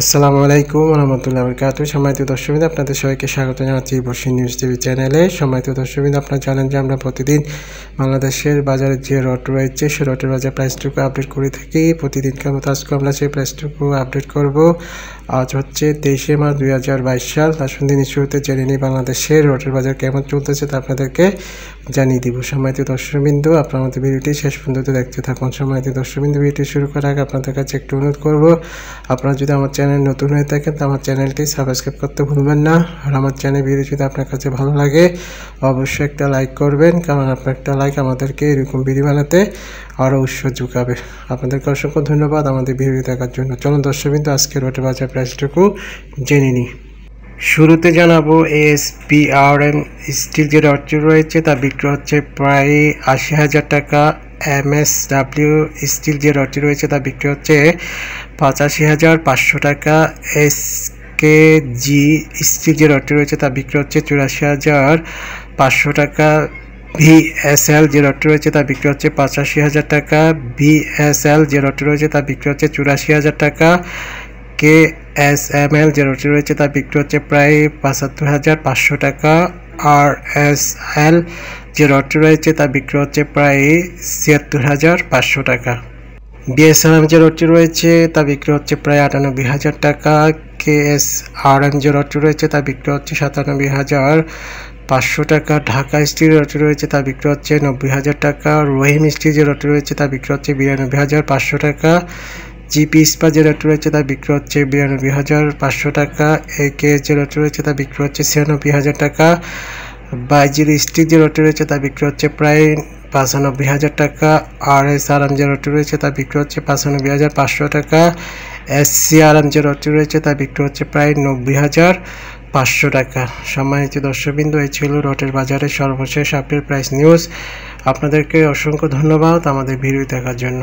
আসসালামু আলাইকুম রহমতুল্লাহ বরকাত সম্মানিত দর্শকবিদ আপনাদের সবাইকে স্বাগত জানাচ্ছি বসি নিউজ টিভি চ্যানেলে সম্মানিত দর্শকবিদ আপনারা জানেন যে আমরা প্রতিদিন বাংলাদেশের বাজারে যে রট রয়েছে সে রটের বাজার প্রাইসটুকু আপডেট করে থাকি প্রতিদিন কেমন আজকে আমরা সেই প্রাইসটুকু আপডেট করব আজ হচ্ছে তেইশে মার্চ দুই হাজার বাইশ সাল তার সন্ধ্যে শুরুতে জেনে নিই বাংলাদেশের রটের বাজার কেমন চলতেছে তা আপনাদেরকে জানিয়ে দিব সম্মানিত দর্শকবিন্দু আপনার আমাদের ভিডিওটি শেষ পর্যন্ত দেখতে থাকুন সম্মানিত দর্শকবিন্দু ভিডিওটি শুরু করার আগে আপনাদের কাছে একটু অনুরোধ করব আপনারা যদি আমার চ্যানেল নতুন হয়ে থাকেন তো আমার চ্যানেলটি সাবস্ক্রাইব করতে ভুলবেন না আর আমার চ্যানেল ভিডিও যদি আপনার কাছে ভালো লাগে অবশ্যই একটা লাইক করবেন কারণ আপনার একটা লাইক আমাদেরকে এরকম ভিডিও বানাতে আরও উৎস যোগাবে আপনাদেরকে অসংখ্য ধন্যবাদ আমাদের ভিডিও দেখার জন্য চলুন দর্শকবিন্দু আজকের ওটা বাজার প্রাইসটুকু জেনে নিই শুরুতে জানাবো এসপিআরএম স্টিল যে রডটি রয়েছে তা বিক্রি হচ্ছে প্রায় আশি হাজার টাকা এম এস এমএসডাব্লিউ স্টিল যে রডটি রয়েছে তা বিক্রি হচ্ছে পঁচাশি হাজার পাঁচশো টাকা এস কে জি স্টিল যে রডটি রয়েছে তা বিক্রি হচ্ছে চুরাশি হাজার পাঁচশো টাকা ভি এস এল যে রডটি রয়েছে তা বিক্রি হচ্ছে পঁচাশি হাজার টাকা ভি এস এল যে রডটি রয়েছে তা বিক্রি হচ্ছে চুরাশি হাজার টাকা কে এস এম এল যে রডটি রয়েছে তা বিক্রি হচ্ছে প্রায় পঁচাত্তর হাজার পাঁচশো টাকা আর এস এল যে রডটি রয়েছে তা বিক্রি হচ্ছে প্রায় ছিয়াত্তর হাজার পাঁচশো টাকা বিএসএলএম যে রডটি রয়েছে তা বিক্রি হচ্ছে প্রায় আটানব্বই হাজার টাকা কে এস আর এম যে রডটি রয়েছে তা বিক্রি হচ্ছে সাতানব্বই হাজার পাঁচশো টাকা ঢাকা স্টিল রটি রয়েছে তা বিক্রি হচ্ছে নব্বই হাজার টাকা রহিম স্টিল যে রটি রয়েছে তা বিক্রি হচ্ছে বিরানব্বই হাজার পাঁচশো টাকা জিপি স্পা যে টু রয়েছে তার বিক্রি হচ্ছে বিরানব্বই হাজার পাঁচশো টাকা এ কে যে টু রয়েছে তার বিক্রি হচ্ছে ছিয়ানব্বই হাজার টাকা বাইজির স্টিক যে টু রয়েছে তা বিক্রি হচ্ছে প্রায় পাঁচানব্বই হাজার টাকা আর এস আরাম যে টু রয়েছে তার বিক্রি হচ্ছে পাঁচানব্বই হাজার পাঁচশো টাকা এস সি আরাম যে টু রয়েছে তা বিক্রি হচ্ছে প্রায় নব্বই হাজার পাঁচশো টাকা সম্মানিত দর্শকবিন্দু এই ছিল রটের বাজারে সর্বশেষ আপডেট প্রাইস নিউজ আপনাদেরকে অসংখ্য ধন্যবাদ আমাদের ভিডিও দেখার জন্য